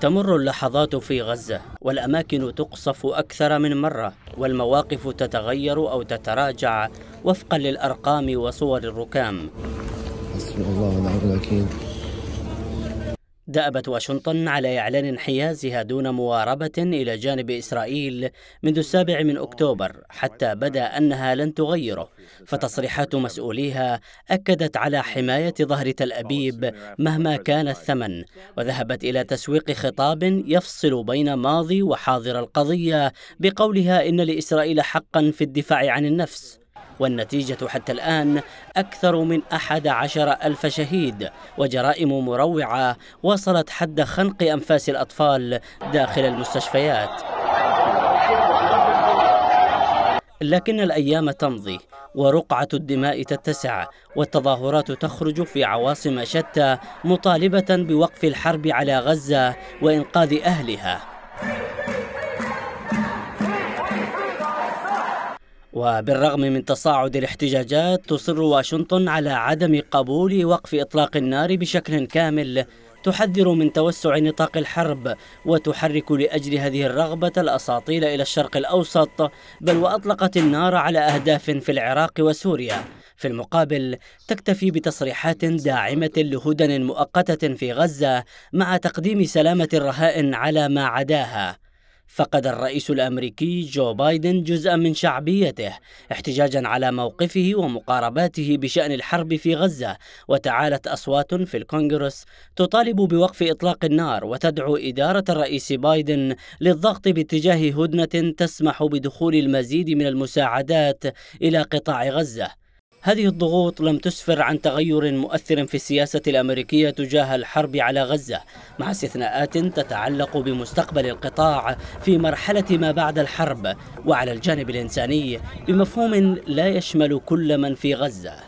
تمر اللحظات في غزة والأماكن تقصف أكثر من مرة والمواقف تتغير أو تتراجع وفقا للأرقام وصور الركام حسبي الله ونعم الوكيل دأبت واشنطن على إعلان انحيازها دون مواربة إلى جانب إسرائيل منذ السابع من أكتوبر حتى بدا أنها لن تغيره فتصريحات مسؤوليها أكدت على حماية ظهر تل أبيب مهما كان الثمن وذهبت إلى تسويق خطاب يفصل بين ماضي وحاضر القضية بقولها إن لإسرائيل حقا في الدفاع عن النفس والنتيجة حتى الآن أكثر من أحد عشر ألف شهيد وجرائم مروعة وصلت حد خنق أنفاس الأطفال داخل المستشفيات لكن الأيام تمضي ورقعة الدماء تتسع والتظاهرات تخرج في عواصم شتى مطالبة بوقف الحرب على غزة وإنقاذ أهلها وبالرغم من تصاعد الاحتجاجات تصر واشنطن على عدم قبول وقف إطلاق النار بشكل كامل تحذر من توسع نطاق الحرب وتحرك لأجل هذه الرغبة الأساطيل إلى الشرق الأوسط بل وأطلقت النار على أهداف في العراق وسوريا في المقابل تكتفي بتصريحات داعمة لهدن مؤقتة في غزة مع تقديم سلامة الرهائن على ما عداها فقد الرئيس الأمريكي جو بايدن جزءا من شعبيته احتجاجا على موقفه ومقارباته بشأن الحرب في غزة وتعالت أصوات في الكونغرس تطالب بوقف إطلاق النار وتدعو إدارة الرئيس بايدن للضغط باتجاه هدنة تسمح بدخول المزيد من المساعدات إلى قطاع غزة هذه الضغوط لم تسفر عن تغير مؤثر في السياسة الأمريكية تجاه الحرب على غزة مع استثناءات تتعلق بمستقبل القطاع في مرحلة ما بعد الحرب وعلى الجانب الإنساني بمفهوم لا يشمل كل من في غزة